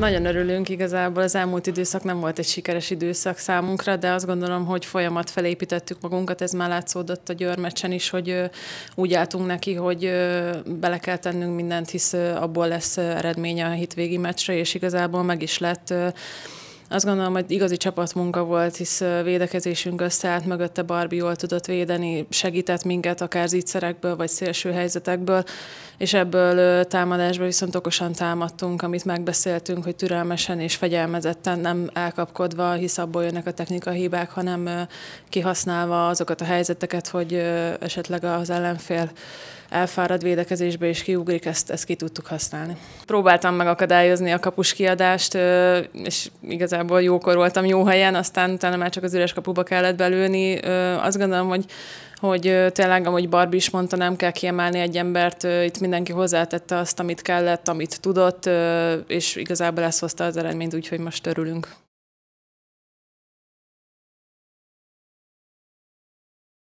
Nagyon örülünk igazából, az elmúlt időszak nem volt egy sikeres időszak számunkra, de azt gondolom, hogy folyamat felépítettük magunkat, ez már látszódott a győrmecsen is, hogy úgy álltunk neki, hogy bele kell tennünk mindent, hisz abból lesz eredménye a hitvégi meccsre, és igazából meg is lett azt gondolom, hogy igazi csapatmunka volt, hisz védekezésünk összeállt, mögötte Barbie jól tudott védeni, segített minket akár zicserekből, vagy szélső helyzetekből, és ebből támadásból viszont okosan támadtunk, amit megbeszéltünk, hogy türelmesen és fegyelmezetten, nem elkapkodva, hisz abból jönnek a technika hibák, hanem kihasználva azokat a helyzeteket, hogy esetleg az ellenfél elfárad védekezésbe és kiugrik, ezt, ezt ki tudtuk használni. Próbáltam megakadályozni a kapus kiadást, és igazából jókor voltam jó helyen, aztán utána már csak az üres kapuba kellett belőni. Azt gondolom, hogy hogy tényleg, amúgy Barbie is mondta, nem kell kiemelni egy embert, itt mindenki hozzátette azt, amit kellett, amit tudott, és igazából ezt hozta az eredményt, úgyhogy most örülünk.